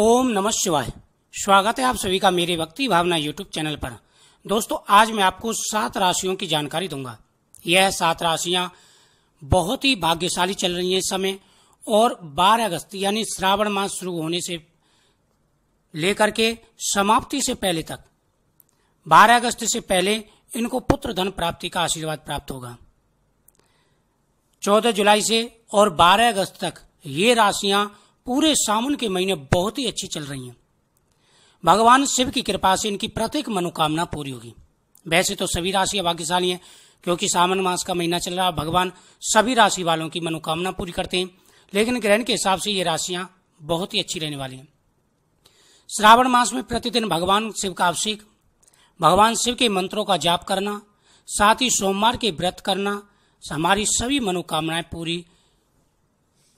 ओम नमः शिवाय स्वागत है आप सभी का मेरे भक्ति भावना यूट्यूब चैनल पर दोस्तों आज मैं आपको सात राशियों की जानकारी दूंगा यह सात राशियां बहुत ही भाग्यशाली चल रही हैं इस समय और 12 अगस्त यानी श्रावण मास शुरू होने से लेकर के समाप्ति से पहले तक 12 अगस्त से पहले इनको पुत्र धन प्राप्ति का आशीर्वाद प्राप्त होगा चौदह जुलाई से और बारह अगस्त तक ये राशियां पूरे सावन के महीने बहुत ही अच्छी चल रही हैं भगवान शिव की कृपा से इनकी प्रत्येक मनोकामना पूरी होगी वैसे तो सभी राशियां भाग्यशाली हैं क्योंकि सावन मास का महीना चल रहा है भगवान सभी राशि वालों की मनोकामना पूरी करते हैं लेकिन ग्रहण के हिसाब से ये राशियां बहुत ही अच्छी रहने वाली हैं श्रावण मास में प्रतिदिन भगवान शिव का अभिषेक भगवान शिव के मंत्रों का जाप करना साथ ही सोमवार के व्रत करना हमारी सभी मनोकामनाएं पूरी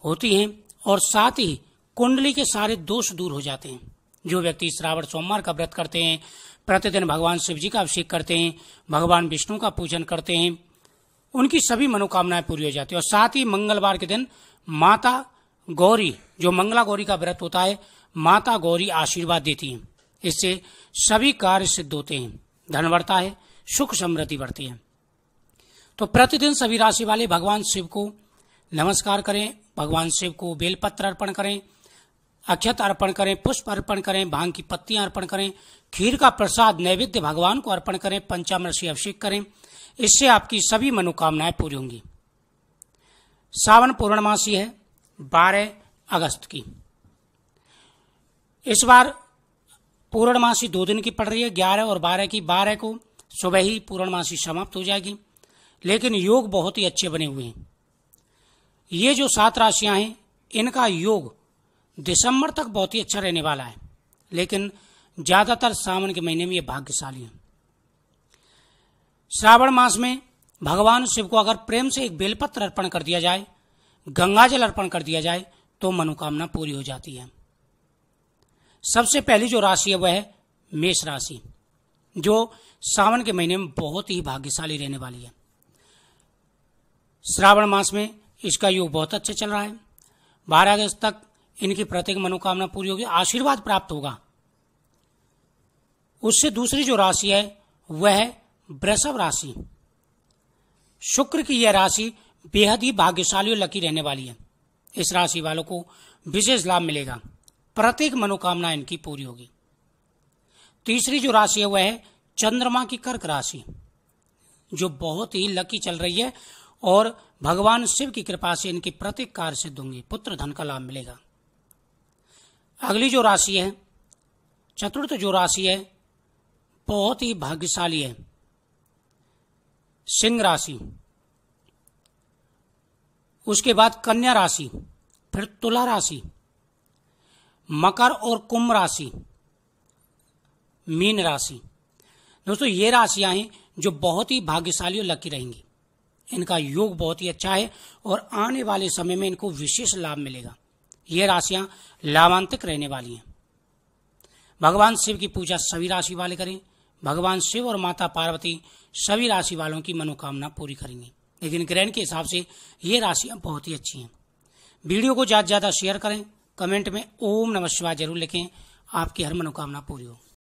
होती हैं और साथ ही कुंडली के सारे दोष दूर हो जाते हैं जो व्यक्ति श्रावण सोमवार का व्रत करते हैं प्रतिदिन भगवान शिव जी का अभिषेक करते हैं भगवान विष्णु का पूजन करते हैं उनकी सभी मनोकामनाएं पूरी हो जाती है और साथ ही मंगलवार के दिन माता गौरी जो मंगला गौरी का व्रत होता है माता गौरी आशीर्वाद देती है इससे सभी कार्य सिद्ध होते हैं धन बढ़ता है सुख समृद्धि बढ़ती है तो प्रतिदिन सभी राशि वाले भगवान शिव को नमस्कार करें भगवान शिव को बेलपत्र अर्पण करें अक्षत अर्पण करें पुष्प अर्पण करें भांग की पत्तियां अर्पण करें खीर का प्रसाद नैवेद्य भगवान को अर्पण करें पंचाम ऋषि अभिषेक करें इससे आपकी सभी मनोकामनाएं पूरी होंगी सावन पूर्णमासी है बारह अगस्त की इस बार पूर्णमासी दो दिन की पड़ रही है ग्यारह और बारह की बारह को सुबह ही पूर्णमासी समाप्त हो जाएगी लेकिन योग बहुत ही अच्छे बने हुए हैं ये जो सात राशियां हैं इनका योग दिसंबर तक बहुत ही अच्छा रहने वाला है लेकिन ज्यादातर सावन के महीने में ये भाग्यशाली हैं श्रावण मास में भगवान शिव को अगर प्रेम से एक बेलपत्र अर्पण कर दिया जाए गंगा जल अर्पण कर दिया जाए तो मनोकामना पूरी हो जाती है सबसे पहली जो राशि है वह है मेष राशि जो सावन के महीने में बहुत ही भाग्यशाली रहने वाली है श्रावण मास में इसका योग बहुत अच्छे चल रहा है बारह अगस्त तक इनकी प्रत्येक मनोकामना पूरी होगी आशीर्वाद प्राप्त होगा उससे दूसरी जो राशि है वह है वृषभ राशि शुक्र की यह राशि बेहद ही भाग्यशाली और लकी रहने वाली है इस राशि वालों को विशेष लाभ मिलेगा प्रत्येक मनोकामना इनकी पूरी होगी तीसरी जो राशि है वह है चंद्रमा की कर्क राशि जो बहुत ही लकी चल रही है और भगवान शिव की कृपा से इनके प्रत्येक कार्य सिद्ध होंगे पुत्र धन का लाभ मिलेगा अगली जो राशि है चतुर्थ जो राशि है बहुत ही भाग्यशाली है सिंह राशि उसके बाद कन्या राशि फिर तुला राशि मकर और कुंभ राशि मीन राशि दोस्तों ये राशियां हैं जो बहुत ही भाग्यशाली और लकी रहेंगी इनका योग बहुत ही अच्छा है और आने वाले समय में इनको विशेष लाभ मिलेगा ये राशियां लाभांतिक रहने वाली हैं भगवान शिव की पूजा सभी राशि वाले करें भगवान शिव और माता पार्वती सभी राशि वालों की मनोकामना पूरी करेंगे लेकिन ग्रहण के हिसाब से ये राशियां बहुत ही अच्छी हैं वीडियो को ज़्यादा से ज़्यादा शेयर करें कमेंट में ओम नमः शिवाय जरूर लिखें आपकी हर मनोकामना पूरी हो